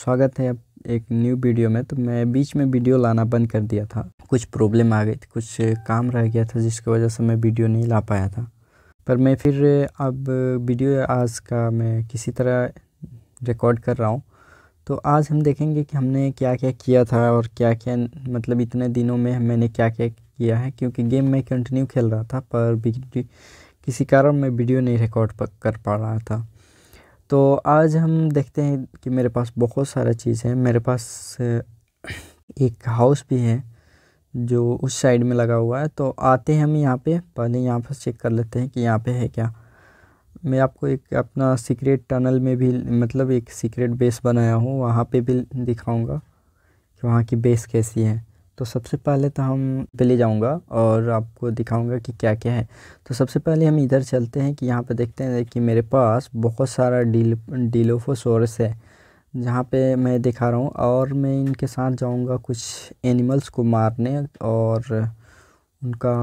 स्वागत है एक न्यू वीडियो में तो मैं बीच में वीडियो लाना बंद कर दिया था कुछ प्रॉब्लम आ गई थी कुछ काम रह गया था जिसकी वजह से मैं वीडियो नहीं ला पाया था पर मैं फिर अब वीडियो आज का मैं किसी तरह रिकॉर्ड कर रहा हूँ तो आज हम देखेंगे कि हमने क्या क्या किया था और क्या क्या मतलब इतने दिनों में मैंने क्या क्या किया है क्योंकि गेम मैं कंटिन्यू खेल रहा था पर किसी कारण मैं वीडियो नहीं रिकॉर्ड कर पा रहा था तो आज हम देखते हैं कि मेरे पास बहुत सारा चीज़ है मेरे पास एक हाउस भी है जो उस साइड में लगा हुआ है तो आते हैं हम यहाँ पे पहले यहाँ पर चेक कर लेते हैं कि यहाँ पे है क्या मैं आपको एक अपना सीक्रेट टनल में भी मतलब एक सीक्रेट बेस बनाया हूँ वहाँ पे भी दिखाऊंगा कि वहाँ की बेस कैसी है तो सबसे पहले तो हम पहले जाऊंगा और आपको दिखाऊंगा कि क्या क्या है तो सबसे पहले हम इधर चलते हैं कि यहाँ पे देखते हैं कि मेरे पास बहुत सारा डील डीलोफोसोरस है जहाँ पे मैं दिखा रहा हूँ और मैं इनके साथ जाऊँगा कुछ एनिमल्स को मारने और उनका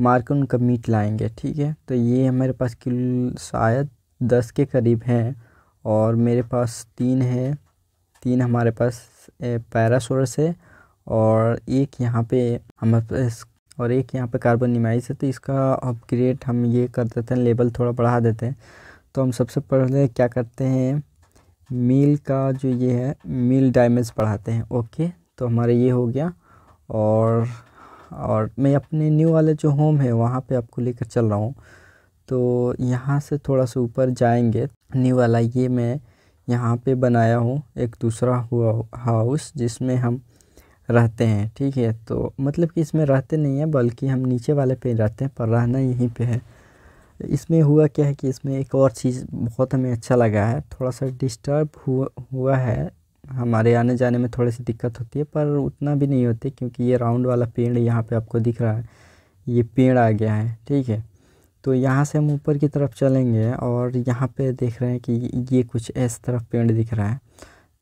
मार कर उनका मीट लाएंगे ठीक है तो ये हमारे पास किल शायद दस के करीब हैं और मेरे पास तीन है तीन हमारे पास पैरासोरस है और एक यहाँ पे हम और एक यहाँ पे कार्बन निमाइस है तो इसका अपग्रेड हम ये कर देते हैं लेवल थोड़ा बढ़ा देते हैं तो हम सबसे पहले क्या करते हैं मील का जो ये है मील डायमेंस बढ़ाते हैं ओके तो हमारा ये हो गया और और मैं अपने न्यू वाले जो होम है वहाँ पे आपको लेकर चल रहा हूँ तो यहाँ से थोड़ा सा ऊपर जाएंगे न्यू वाला ये मैं यहाँ पे बनाया हूँ एक दूसरा हुआ हाउस जिसमें हम रहते हैं ठीक है तो मतलब कि इसमें रहते नहीं हैं बल्कि हम नीचे वाले पे रहते हैं पर रहना यहीं पे है इसमें हुआ क्या है कि इसमें एक और चीज़ बहुत हमें अच्छा लगा है थोड़ा सा डिस्टर्ब हुआ हुआ है हमारे आने जाने में थोड़ी सी दिक्कत होती है पर उतना भी नहीं होती क्योंकि ये राउंड वाला पेड़ यहाँ पे आपको दिख रहा है ये पेड़ आ गया है ठीक है तो यहाँ से हम ऊपर की तरफ चलेंगे और यहाँ पे देख रहे हैं कि ये कुछ इस तरफ पेड़ दिख रहा है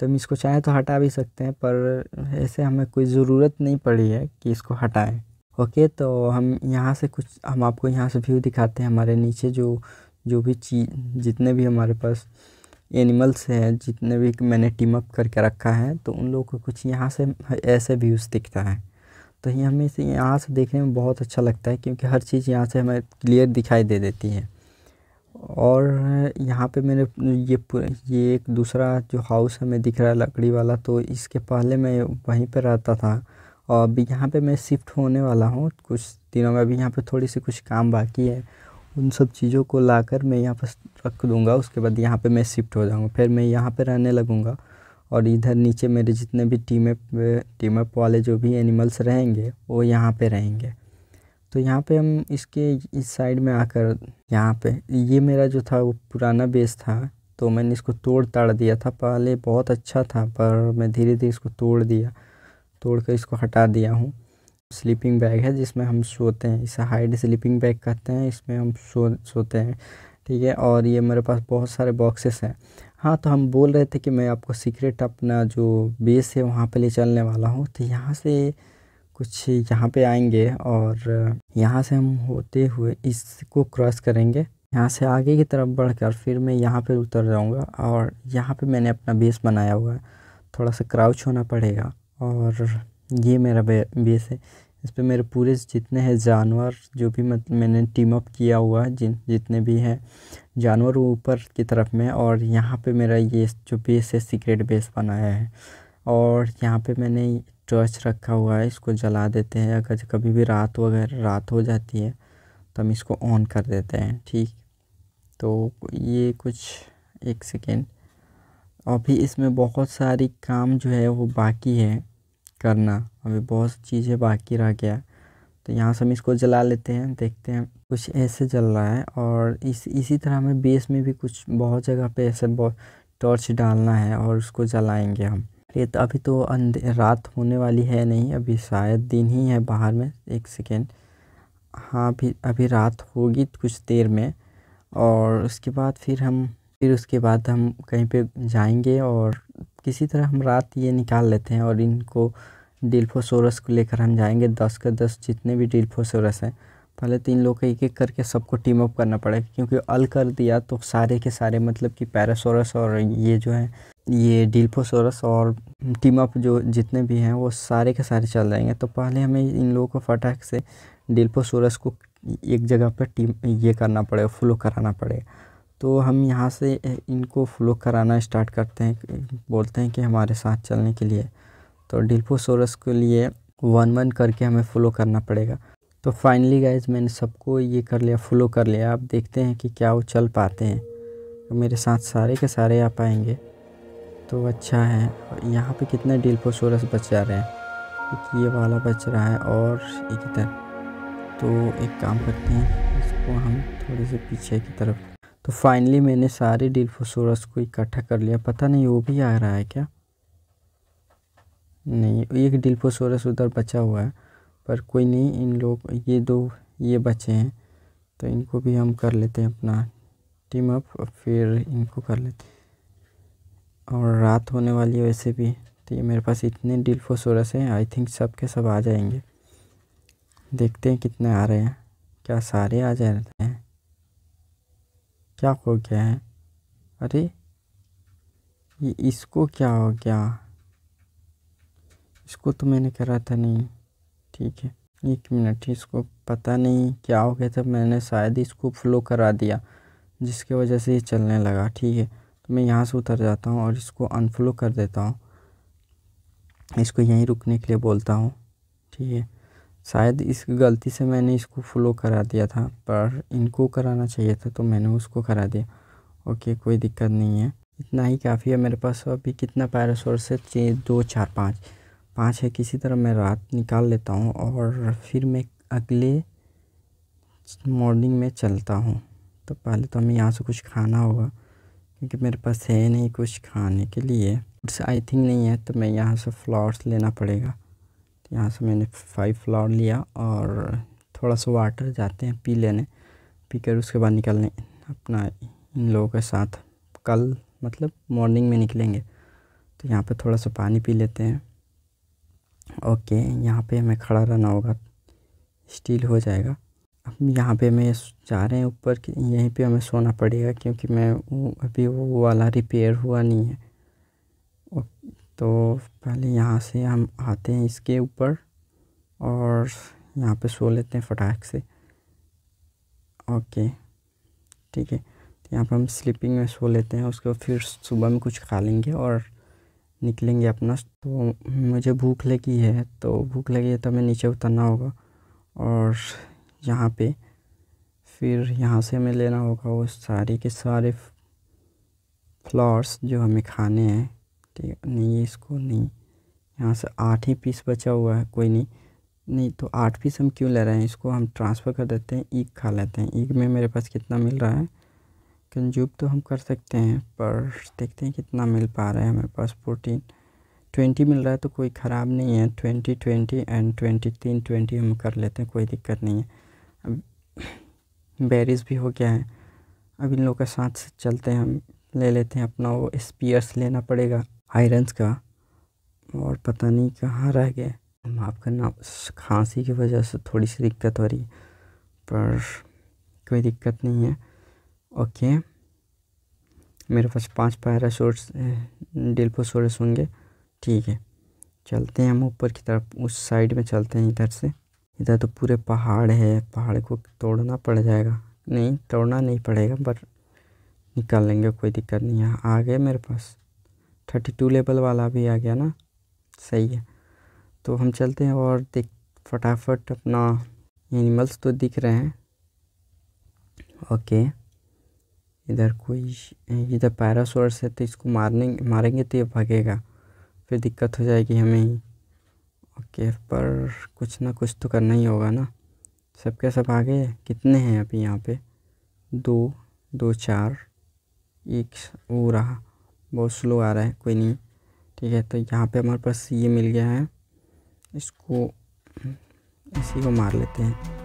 तो हम इसको चाहें तो हटा भी सकते हैं पर ऐसे हमें कोई ज़रूरत नहीं पड़ी है कि इसको हटाएं ओके तो हम यहाँ से कुछ हम आपको यहाँ से व्यू दिखाते हैं हमारे नीचे जो जो भी चीज जितने भी हमारे पास एनिमल्स हैं जितने भी मैंने टीम अप करके रखा है तो उन लोगों को कुछ यहाँ से ऐसे व्यूज़ दिखता है तो ये हमें इसे यहाँ से देखने में बहुत अच्छा लगता है क्योंकि हर चीज़ यहाँ से हमें क्लियर दिखाई दे देती है और यहाँ पे मैंने ये ये एक दूसरा जो हाउस हमें दिख रहा है लकड़ी वाला तो इसके पहले मैं वहीं पे रहता था और अभी यहाँ पे मैं शिफ्ट होने वाला हूँ कुछ दिनों में अभी यहाँ पे थोड़ी सी कुछ काम बाकी है उन सब चीज़ों को लाकर मैं यहाँ पर रख दूँगा उसके बाद यहाँ पे मैं शिफ्ट हो जाऊँगा फिर मैं यहाँ पे रहने लगूँगा और इधर नीचे मेरे जितने भी टीम अप टीम वाले जो भी एनिमल्स रहेंगे वो यहाँ पे रहेंगे तो यहाँ पे हम इसके इस साइड में आकर यहाँ पे ये मेरा जो था वो पुराना बेस था तो मैंने इसको तोड़ ताड़ दिया था पहले बहुत अच्छा था पर मैं धीरे धीरे इसको तोड़ दिया तोड़ कर इसको हटा दिया हूँ स्लीपिंग बैग है जिसमें हम सोते हैं इसे हाइड स्लीपिंग बैग कहते हैं इसमें हम सो सोते हैं ठीक है और ये मेरे पास बहुत सारे बॉक्सेस हैं हाँ तो हम बोल रहे थे कि मैं आपको सीक्रेट अपना जो बेस है वहाँ पर ले चलने वाला हूँ तो यहाँ से कुछ यहाँ पे आएंगे और यहाँ से हम होते हुए इसको क्रॉस करेंगे यहाँ से आगे की तरफ बढ़कर फिर मैं यहाँ पे उतर जाऊँगा और यहाँ पे मैंने अपना बेस बनाया हुआ है थोड़ा सा क्राउच होना पड़ेगा और ये मेरा बेस है इस पर मेरे पूरे जितने हैं जानवर जो भी मत, मैंने टीम अप किया हुआ है जिन जितने भी हैं जानवर वो ऊपर की तरफ में और यहाँ पर मेरा ये जो बेस है सीक्रेट बेस बनाया है और यहाँ पे मैंने टॉर्च रखा हुआ है इसको जला देते हैं अगर कभी भी रात वगैरह रात हो जाती है तो हम इसको ऑन कर देते हैं ठीक तो ये कुछ एक सेकेंड अभी इसमें बहुत सारी काम जो है वो बाकी है करना अभी बहुत चीज़ें बाकी रह गया तो यहाँ से हम इसको जला लेते हैं देखते हैं कुछ ऐसे जल रहा है और इस इसी तरह हमें बेस में भी कुछ बहुत जगह पे ऐसे बहुत टॉर्च डालना है और उसको जलाएंगे हम ये तो अभी तो अंधे रात होने वाली है नहीं अभी शायद दिन ही है बाहर में एक सेकेंड हाँ अभी अभी रात होगी कुछ देर में और उसके बाद फिर हम फिर उसके बाद हम कहीं पे जाएंगे और किसी तरह हम रात ये निकाल लेते हैं और इनको डिल्फोसोरस को लेकर हम जाएंगे दस का दस जितने भी डिल्फोसोरस हैं पहले तो इन लोग को एक एक करके सबको टीम अप करना पड़ेगा क्योंकि अल कर दिया तो सारे के सारे मतलब कि पैरासोरस और ये जो है ये डिल्फोसोरस और टीम अप जो जितने भी हैं वो सारे के सारे चल जाएंगे तो पहले हमें इन लोगों को फटाक से डिल्फोसोरस को एक जगह पर टीम ये करना पड़ेगा फ्लो कराना पड़ेगा तो हम यहाँ से इनको फ्लो कराना स्टार्ट करते हैं बोलते हैं कि हमारे साथ चलने के लिए तो डिल्फोसोरस के लिए वन वन करके हमें फ्लो करना पड़ेगा तो फाइनली गाइज मैंने सबको ये कर लिया फॉलो कर लिया आप देखते हैं कि क्या वो चल पाते हैं तो मेरे साथ सारे के सारे आ पाएंगे तो अच्छा है यहाँ पे कितने डील पोसोरस बच जा रहे हैं एक ये वाला बच रहा है और एक इधर तो एक काम करते हैं इसको हम थोड़े से पीछे की तरफ तो फाइनली मैंने सारे डिल्फोसोरस को इकट्ठा कर लिया पता नहीं वो भी आ रहा है क्या नहीं एक डिल्फोसोरस उधर बचा हुआ है पर कोई नहीं इन लोग ये दो ये बचे हैं तो इनको भी हम कर लेते हैं अपना टीम अप और फिर इनको कर लेते हैं और रात होने वाली है वैसे भी तो ये मेरे पास इतने डील फोसोरस हैं आई थिंक सब के सब आ जाएंगे देखते हैं कितने आ रहे हैं क्या सारे आ जा रहे हैं क्या हो गया है अरे ये इसको क्या हो गया इसको तो मैंने करा था नहीं ठीक है एक मिनट इसको पता नहीं क्या हो गया था मैंने शायद इसको फ्लो करा दिया जिसके वजह से ये चलने लगा ठीक है तो मैं यहाँ से उतर जाता हूँ और इसको अनफ्लो कर देता हूँ इसको यहीं रुकने के लिए बोलता हूँ ठीक है शायद इस गलती से मैंने इसको फ्लो करा दिया था पर इनको कराना चाहिए था तो मैंने उसको करा दिया ओके कोई दिक्कत नहीं है इतना ही काफ़ी है मेरे पास अभी कितना पैरासोर से दो चार पाँच पाँच है किसी तरह मैं रात निकाल लेता हूँ और फिर मैं अगले मॉर्निंग में चलता हूँ तो पहले तो हमें यहाँ से कुछ खाना होगा क्योंकि मेरे पास है नहीं कुछ खाने के लिए आई थिंक नहीं है तो मैं यहाँ से फ्लावर्स लेना पड़ेगा तो यहाँ से मैंने फाइव फ्लावर लिया और थोड़ा सा वाटर जाते हैं पी लेने पी कर उसके बाद निकलने अपना इन लोगों के साथ कल मतलब मॉर्निंग में निकलेंगे तो यहाँ पर थोड़ा सा पानी पी लेते हैं ओके यहाँ पे हमें खड़ा रहना होगा स्टील हो जाएगा अब यहाँ पे हमें जा रहे हैं ऊपर कि यहीं पे हमें सोना पड़ेगा क्योंकि मैं अभी वो वाला रिपेयर हुआ नहीं है तो पहले यहाँ से हम आते हैं इसके ऊपर और यहाँ पे सो लेते हैं फटाक से ओके ठीक है तो यहाँ पर हम स्लीपिंग में सो लेते हैं उसके बाद फिर सुबह में कुछ खा लेंगे और निकलेंगे अपना तो मुझे भूख लगी है तो भूख लगी है तो हमें नीचे उतरना होगा और यहाँ पे फिर यहाँ से हमें लेना होगा वो सारे के सारे फ्लावर्स जो हमें खाने हैं ठीक है नहीं इसको नहीं यहाँ से आठ ही पीस बचा हुआ है कोई नहीं नहीं तो आठ पीस हम क्यों ले रहे हैं इसको हम ट्रांसफ़र कर देते हैं ईग खा लेते हैं ईग में मेरे पास कितना मिल रहा है कंज्यूम तो हम कर सकते हैं पर देखते हैं कितना मिल पा रहा है हमें पास प्रोटीन ट्वेंटी मिल रहा है तो कोई ख़राब नहीं है ट्वेंटी ट्वेंटी एंड ट्वेंटी तीन ट्वेंटी हम कर लेते हैं कोई दिक्कत नहीं है अब बेरीज भी हो गया है अब इन लोगों का साथ चलते हैं हम ले लेते हैं अपना वो स्पीयर्स लेना पड़ेगा आयरन्स का और पता नहीं कहाँ रह गए हम आपका खांसी की वजह से थोड़ी सी दिक्कत हो रही है पर कोई दिक्कत नहीं है ओके मेरे पास पांच पैराशूट्स डिल्पो सोरस होंगे ठीक है चलते हैं हम ऊपर की तरफ उस साइड में चलते हैं इधर से इधर तो पूरे पहाड़ है पहाड़ को तोड़ना पड़ जाएगा नहीं तोड़ना नहीं पड़ेगा पर निकाल लेंगे कोई दिक्कत नहीं है आ गए मेरे पास थर्टी टू लेवल वाला भी आ गया ना सही है तो हम चलते हैं और देख फटाफट अपना एनिमल्स तो दिख रहे हैं ओके इधर कोई इधर पैरासोर्स है तो इसको मारने मारेंगे तो ये भागेगा फिर दिक्कत हो जाएगी हमें ही ओके पर कुछ ना कुछ तो करना ही होगा ना सब क्या सब आ गए कितने हैं अभी यहाँ पे दो दो चार एक वो रहा बहुत स्लो आ रहा है कोई नहीं ठीक है तो यहाँ पे हमारे पास ये मिल गया है इसको इसी को मार लेते हैं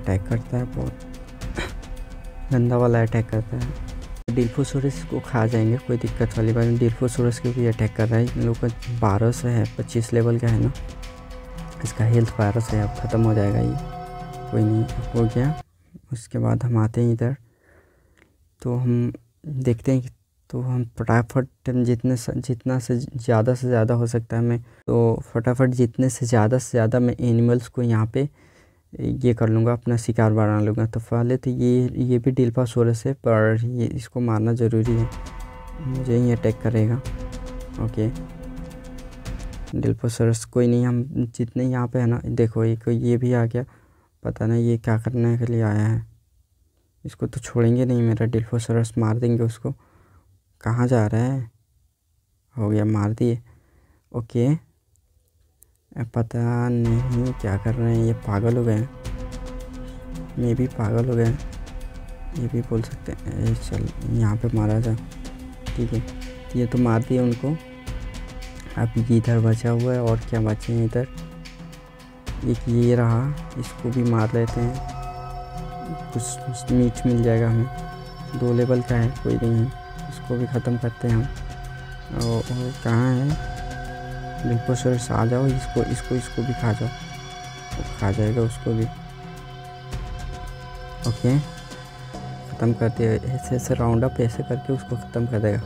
अटैक करता है बहुत गंदा वाला अटैक करता है डिल्फोसोरस को खा जाएंगे कोई दिक्कत वाली बात नहीं डिल्फोसोरस के भी अटैक कर रहा है इन लोग का बारह सौ है पच्चीस लेवल का है ना इसका हेल्थ बारह सौ है अब ख़त्म हो जाएगा ये कोई नहीं हो गया उसके बाद हम आते हैं इधर तो हम देखते हैं तो हम फटाफट जितने से जितना से ज़्यादा से ज़्यादा हो सकता है मैं तो फटाफट जितने से ज़्यादा से ज़्यादा मैं एनिमल्स को यहाँ पे ये कर लूँगा अपना शिकार बना लूँगा तो पहले तो ये ये भी डील पास हो रहे से पर ये इसको मारना ज़रूरी है मुझे ही अटैक करेगा ओके डील पास कोई नहीं हम जितने यहाँ पे है ना देखो एक ये भी आ गया पता नहीं ये क्या करने के लिए आया है इसको तो छोड़ेंगे नहीं मेरा डिल्फोसरस मार देंगे उसको कहाँ जा रहा है हो गया मार दिए ओके पता नहीं क्या कर रहे हैं ये पागल हो गए हैं ये भी पागल हो गए हैं ये भी बोल सकते हैं चल यहाँ पे मारा जा ठीक है ये तो मार दिए उनको अब इधर बचा हुआ है और क्या बचे हैं इधर एक ये रहा इसको भी मार लेते हैं कुछ मीट मिल जाएगा हमें दो लेवल का है कोई नहीं इसको भी ख़त्म करते हैं हम और, और कहाँ है लिंक से आ जाओ इसको इसको इसको भी खा जाओ तो खा जाएगा उसको भी ओके ख़त्म कर दिया ऐसे ऐसे राउंड अप ऐसे करके उसको ख़त्म कर देगा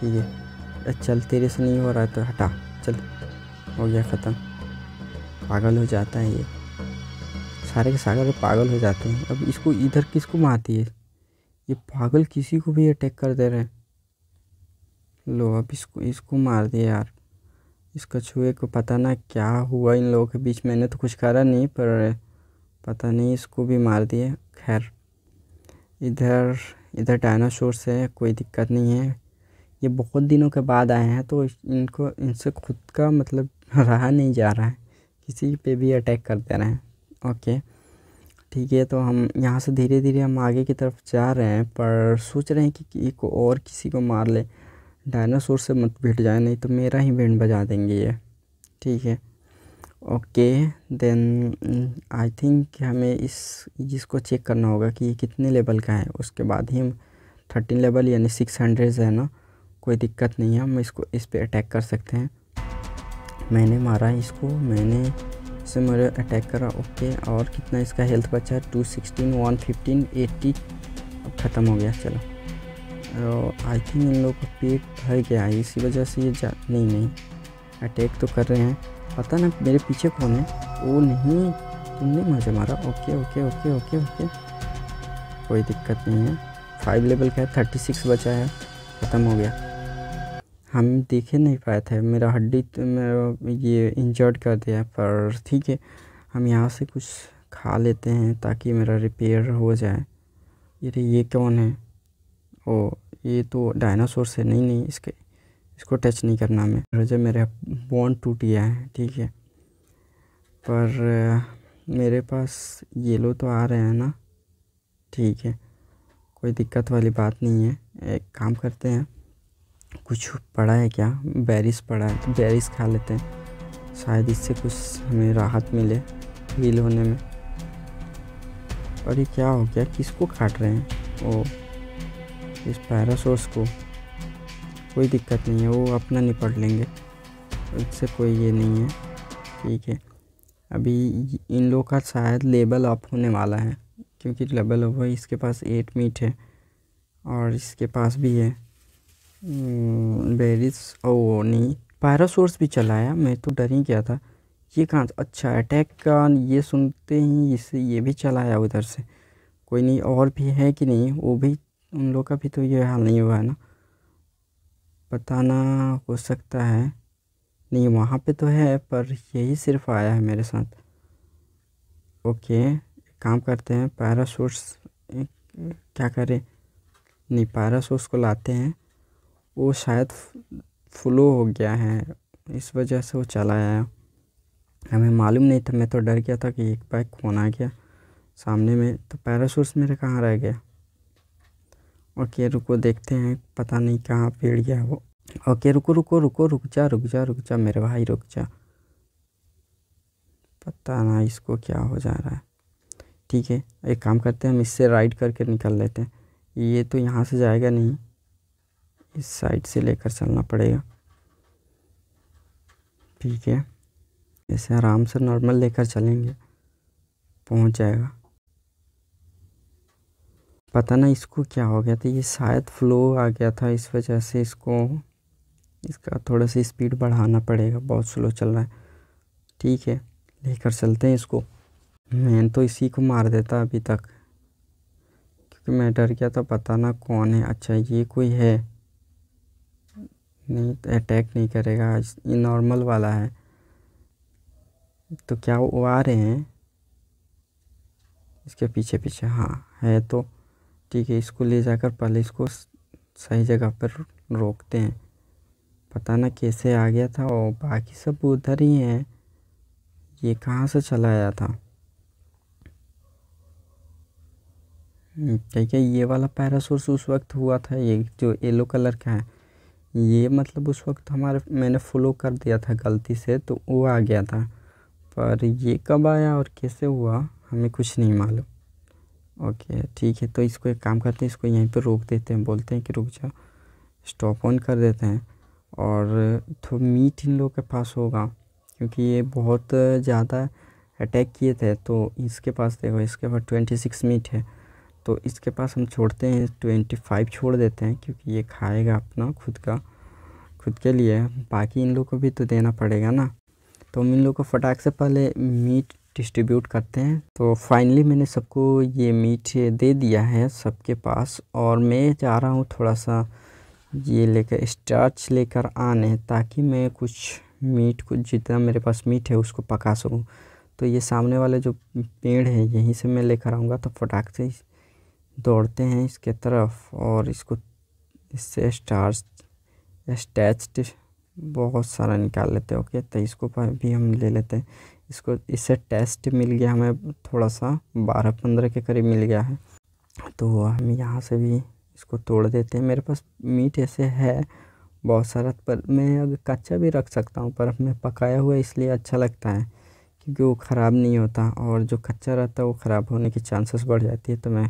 ठीक है चल तेरे से नहीं हो रहा है तो हटा चल हो गया ख़त्म पागल हो जाता है ये सारे के सागर पागल हो जाते हैं अब इसको इधर किसको मारती है ये पागल किसी को भी अटैक कर दे रहे हैं लो अब इसको इसको मार दिया यार इस कछुए को पता ना क्या हुआ इन लोगों के बीच मैंने तो कुछ करा नहीं पर पता नहीं इसको भी मार दिए खैर इधर इधर डायनासोर से कोई दिक्कत नहीं है ये बहुत दिनों के बाद आए हैं तो इनको इनसे खुद का मतलब रहा नहीं जा रहा है किसी पे भी अटैक कर दे रहे हैं ओके ठीक है तो हम यहाँ से धीरे धीरे हम आगे की तरफ जा रहे हैं पर सोच रहे हैं कि, एक और किसी को मार ले डायनासोर से मत भिड़ जाए नहीं तो मेरा ही बैंड बजा देंगे ये ठीक है ओके देन आई थिंक हमें इस इसको चेक करना होगा कि ये कितने लेवल का है उसके बाद ही हम थर्टीन लेवल यानी सिक्स हंड्रेड है ना कोई दिक्कत नहीं है हम इसको इस पर अटैक कर सकते हैं मैंने मारा इसको मैंने इससे मेरे अटैक करा ओके और कितना इसका हेल्थ बचा है two sixteen one fifteen eighty अब ख़त्म हो गया चलो आई थिंक इन लोग का पेट भर गया है इसी वजह से ये जा नहीं नहीं अटैक तो कर रहे हैं पता ना मेरे पीछे कौन है वो नहीं तुमने मजा मारा okay okay okay okay okay कोई दिक्कत नहीं है फाइव लेवल का है थर्टी सिक्स बचा है ख़त्म हो गया हम देखे नहीं पाए थे मेरा हड्डी तो मेरा ये इंजर्ड कर दिया पर ठीक है हम यहाँ से कुछ खा लेते हैं ताकि मेरा रिपेयर हो जाए ये ये कौन है ओ ये तो डायनासोर से नहीं नहीं इसके इसको टच नहीं करना हमें रोजे मेरे बॉन्ड टूट गया है ठीक है पर मेरे पास येलो तो आ रहे हैं ना ठीक है कोई दिक्कत वाली बात नहीं है एक काम करते हैं कुछ पड़ा है क्या बेरिस पड़ा है तो बेरिस खा लेते हैं शायद इससे कुछ हमें राहत मिले हील होने में और ये क्या हो गया किसको काट रहे हैं ओ इस पैरासोर्स को कोई दिक्कत नहीं है वो अपना निपट लेंगे उससे कोई ये नहीं है ठीक है अभी इन लोग का शायद लेबल अप होने वाला है क्योंकि लेबल अप इसके पास एट मीट है और इसके पास भी है बेरिस हम्म, ओ नहीं पैरासोर्स भी चलाया मैं तो डर ही गया था ये कहाँ अच्छा अटैक का ये सुनते ही इसे ये भी चलाया उधर से कोई नहीं और भी है कि नहीं वो भी उन लोग का भी तो ये हाल नहीं हुआ है ना बताना हो सकता है नहीं वहाँ पे तो है पर यही सिर्फ आया है मेरे साथ ओके काम करते हैं पैरा सोर्स क्या करें नहीं पैरा सोर्स को लाते हैं वो शायद फ्लो हो गया है इस वजह से वो चला आया हमें मालूम नहीं था मैं तो डर गया था कि एक बाइक आ गया सामने में तो पैरासूट्स मेरे कहाँ रह गया ओके रुको देखते हैं पता नहीं कहाँ पेड़ गया वो ओके रुको रुको रुको रुक जा रुक जा रुक जा मेरे भाई रुक जा पता ना इसको क्या हो जा रहा है ठीक है एक काम करते हैं हम इससे राइड करके निकल लेते हैं ये तो यहाँ से जाएगा नहीं इस साइड से लेकर चलना पड़ेगा ठीक है ऐसे आराम से नॉर्मल लेकर चलेंगे पहुँच जाएगा पता ना इसको क्या हो गया था ये शायद फ्लो आ गया था इस वजह से इसको इसका थोड़ा सा स्पीड बढ़ाना पड़ेगा बहुत स्लो चल रहा है ठीक है लेकर चलते हैं इसको मैं तो इसी को मार देता अभी तक क्योंकि मैं डर गया था पता ना कौन है अच्छा ये कोई है नहीं अटैक नहीं करेगा ये नॉर्मल वाला है तो क्या वो आ रहे हैं इसके पीछे पीछे हाँ है तो ठीक है इसको ले जाकर पहले इसको सही जगह पर रोकते हैं पता ना कैसे आ गया था और बाकी सब उधर ही हैं ये कहाँ से चला आया था हम्म, क्या है ये वाला पैरासोर्स उस वक्त हुआ था ये जो येलो कलर का है ये मतलब उस वक्त हमारे मैंने फॉलो कर दिया था गलती से तो वो आ गया था पर ये कब आया और कैसे हुआ हमें कुछ नहीं मालूम ओके ठीक है तो इसको एक काम करते हैं इसको यहीं पर रोक देते हैं बोलते हैं कि रुक जा स्टॉप ऑन कर देते हैं और तो मीट इन लोग के पास होगा क्योंकि ये बहुत ज़्यादा अटैक किए थे तो इसके पास देखो इसके पास ट्वेंटी सिक्स मीट है तो इसके पास हम छोड़ते हैं ट्वेंटी फाइव छोड़ देते हैं क्योंकि ये खाएगा अपना खुद का खुद के लिए बाकी इन लोग को भी तो देना पड़ेगा ना तो हम इन लोग को फटाक से पहले मीट डिस्ट्रीब्यूट करते हैं तो फाइनली मैंने सबको ये मीट दे दिया है सबके पास और मैं जा रहा हूँ थोड़ा सा ये लेकर स्टार्च लेकर आने ताकि मैं कुछ मीट को जितना मेरे पास मीट है उसको पका सकूँ तो ये सामने वाले जो पेड़ है यहीं से मैं लेकर आऊँगा तो फटाक से दौड़ते हैं इसके तरफ और इसको इससे स्टार्च स्टैच बहुत सारा निकाल लेते हैं ओके तो इसको भी हम ले लेते हैं इसको इससे टेस्ट मिल गया हमें थोड़ा सा बारह पंद्रह के करीब मिल गया है तो हम यहाँ से भी इसको तोड़ देते हैं मेरे पास मीट ऐसे है बहुत सारा पर मैं अगर कच्चा भी रख सकता हूँ पर हमें पकाया हुआ इसलिए अच्छा लगता है क्योंकि वो ख़राब नहीं होता और जो कच्चा रहता है वो ख़राब होने की चांसेस बढ़ जाती है तो मैं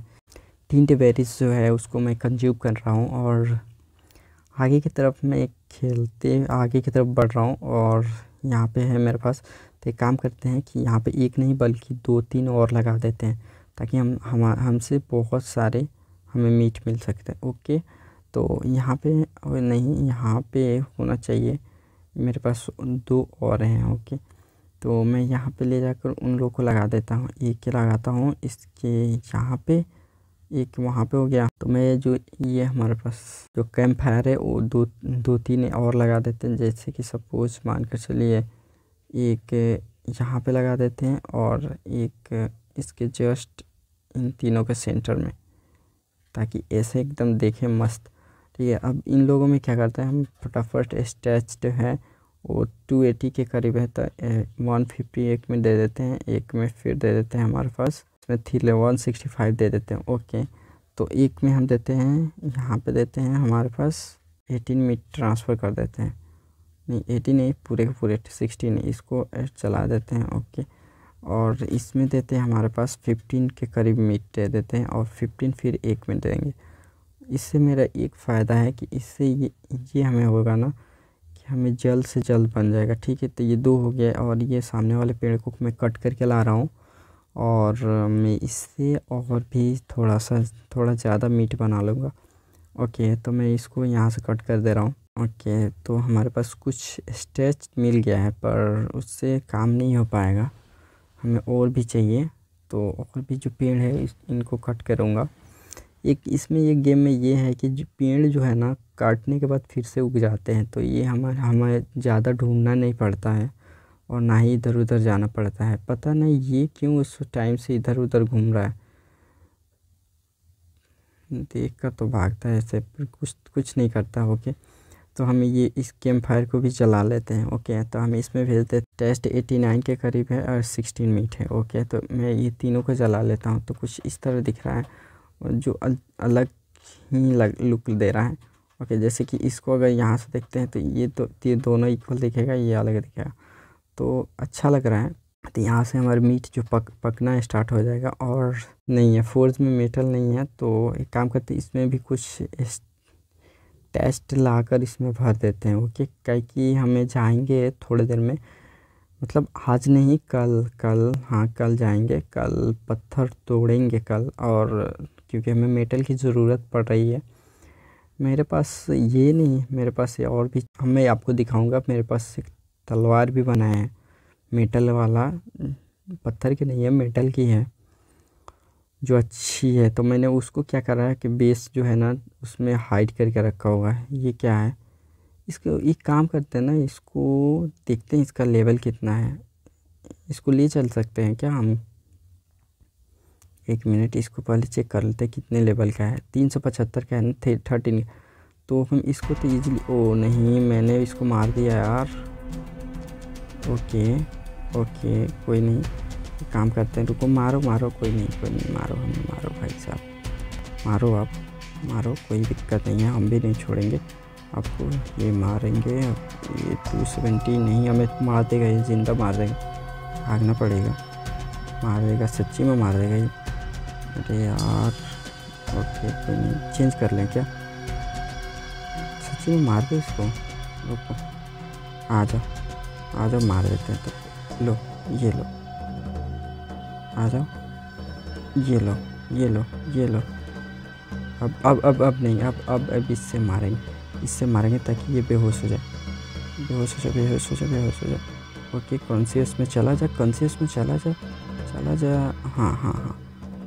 टिंट बेरीज जो है उसको मैं कंज्यूम कर रहा हूँ और आगे की तरफ मैं खेलते आगे की तरफ बढ़ रहा हूँ और यहाँ पे है मेरे पास तो एक काम करते हैं कि यहाँ पे एक नहीं बल्कि दो तीन और लगा देते हैं ताकि हम हम हमसे बहुत सारे हमें मीट मिल सकते हैं ओके तो यहाँ पे नहीं यहाँ पे होना चाहिए मेरे पास दो और हैं ओके तो मैं यहाँ पे ले जाकर उन लोगों को लगा देता हूँ एक लगाता हूँ इसके यहाँ पे एक वहाँ पे हो गया तो मैं जो ये हमारे पास जो कैंप फायर है वो दो दो तीन और लगा देते हैं जैसे कि सपोज मान कर चलिए एक यहाँ पे लगा देते हैं और एक इसके जस्ट इन तीनों के सेंटर में ताकि ऐसे एकदम देखें मस्त ठीक है अब इन लोगों में क्या करते हैं हम फटाफट जो है वो टू एटी के करीब है तो वन फिफ्टी एक में दे देते हैं एक में फिर दे देते हैं हमारे पास इसमें थ्री वन सिक्सटी फाइव दे देते हैं ओके तो एक में हम देते हैं यहाँ पे देते हैं हमारे पास एटीन में ट्रांसफ़र कर देते हैं नहीं एटी नहीं पूरे के पूरे सिक्सटीन इसको चला देते हैं ओके और इसमें देते हैं हमारे पास फिफ्टीन के करीब मीट दे देते हैं और फिफ्टीन फिर एक में देंगे इससे मेरा एक फ़ायदा है कि इससे ये ये हमें होगा ना कि हमें जल्द से जल्द बन जाएगा ठीक है तो ये दो हो गया और ये सामने वाले पेड़ को मैं कट करके ला रहा हूँ और मैं इससे और भी थोड़ा सा थोड़ा ज़्यादा मीट बना लूँगा ओके तो मैं इसको यहाँ से कट कर दे रहा हूँ ओके तो हमारे पास कुछ स्टेच मिल गया है पर उससे काम नहीं हो पाएगा हमें और भी चाहिए तो और भी जो पेड़ है इनको कट करूँगा एक इसमें ये गेम में ये है कि जो पेड़ जो है ना काटने के बाद फिर से उग जाते हैं तो ये हमारे हमें ज़्यादा ढूंढना नहीं पड़ता है और ना ही इधर उधर जाना पड़ता है पता नहीं ये क्यों उस टाइम से इधर उधर घूम रहा है देख कर तो भागता है ऐसे कुछ कुछ नहीं करता ओके तो हम ये इस कैम फायर को भी चला लेते हैं ओके तो हम इसमें देते हैं टेस्ट 89 के करीब है और 16 मीट है ओके तो मैं ये तीनों को जला लेता हूँ तो कुछ इस तरह दिख रहा है जो अलग ही लग लुक दे रहा है ओके जैसे कि इसको अगर यहाँ से देखते हैं तो ये तो ये दोनों इक्वल दिखेगा ये अलग दिखेगा तो अच्छा लग रहा है तो यहाँ से हमारा मीट जो पक पकना स्टार्ट हो जाएगा और नहीं है फोर्स में मेटल नहीं है तो एक काम करते इसमें भी कुछ टेस्ट लाकर इसमें भर देते हैं ओके कह कि हमें जाएंगे थोड़ी देर में मतलब आज नहीं कल कल हाँ कल जाएंगे कल पत्थर तोड़ेंगे कल और क्योंकि हमें मेटल की ज़रूरत पड़ रही है मेरे पास ये नहीं मेरे पास ये और भी हमें आपको दिखाऊंगा मेरे पास एक तलवार भी बनाया है मेटल वाला पत्थर की नहीं है मेटल की है जो अच्छी है तो मैंने उसको क्या करा है कि बेस जो है ना उसमें हाइड करके रखा हुआ है ये क्या है इसको एक काम करते हैं ना इसको देखते हैं इसका लेवल कितना है इसको ले चल सकते हैं क्या हम एक मिनट इसको पहले चेक कर लेते हैं कितने लेवल का है तीन सौ पचहत्तर का है ना थर्टीन तो हम इसको तो ईजिली ओ नहीं मैंने इसको मार दिया यार ओके ओके कोई नहीं काम करते हैं रुको मारो मारो कोई नहीं कोई नहीं मारो हमें मारो भाई साहब मारो आप मारो कोई दिक्कत नहीं है हम भी नहीं छोड़ेंगे आपको ये मारेंगे ये टू सेवेंटी नहीं हमें मार देगा ये ज़िंदा मार देगा भागना पड़ेगा मार देगा सच्ची में मार देगा ये अरे यार ओके कोई नहीं चेंज कर लें क्या सच्ची में मार दे इसको रुको आ जाओ आ जाओ मार देते हैं तो लो ये लो आ जाओ ये लो ये लो ये लो अब अब अब अब नहीं अब अब अब इससे मारेंगे इससे मारेंगे ताकि ये बेहोश हो जाए बेहोश हो जाए बेहोश हो जाए बेहोश हो जाए ओके कॉन्शियस में चला जा कॉन्शियस में चला जा चला जा हाँ हाँ हाँ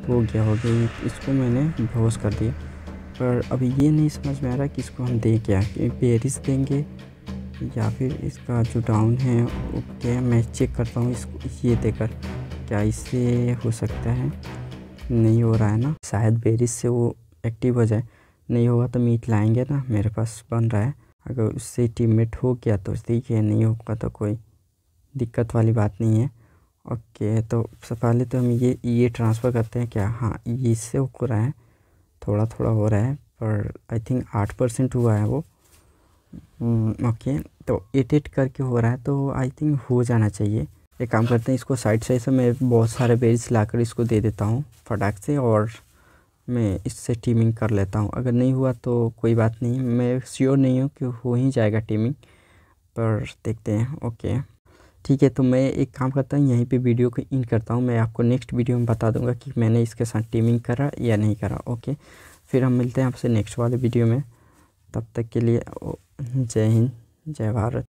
हो गया हो गया इसको मैंने बेहोश कर दिया पर अभी ये नहीं समझ में आ रहा कि इसको हम दें क्या पेरिस देंगे या फिर इसका जो डाउन है ओके मैं चेक करता हूँ इसको ये देकर क्या इससे हो सकता है नहीं हो रहा है ना शायद बेरिस से वो एक्टिव हो जाए नहीं होगा तो मीट लाएंगे ना मेरे पास बन रहा है अगर उससे टीममेट हो गया तो ठीक है नहीं होगा तो कोई दिक्कत वाली बात नहीं है ओके तो सबसे पहले तो हम ये ये ट्रांसफ़र करते हैं क्या हाँ ये इससे हो रहा है थोड़ा थोड़ा हो रहा है पर आई थिंक आठ परसेंट हुआ है वो हम्म, ओके तो एट एट करके हो रहा है तो आई थिंक हो जाना चाहिए एक काम करते हैं इसको साइड साइड से मैं बहुत सारे बेरीज लाकर इसको दे देता हूँ फटाक से और मैं इससे टीमिंग कर लेता हूँ अगर नहीं हुआ तो कोई बात नहीं मैं श्योर नहीं हूँ कि हो ही जाएगा टीमिंग पर देखते हैं ओके ठीक है तो मैं एक काम करता हूँ यहीं पे वीडियो को इन करता हूँ मैं आपको नेक्स्ट वीडियो में बता दूंगा कि मैंने इसके साथ टीमिंग करा या नहीं करा ओके फिर हम मिलते हैं आपसे नेक्स्ट वाले वीडियो में तब तक के लिए जय हिंद जय भारत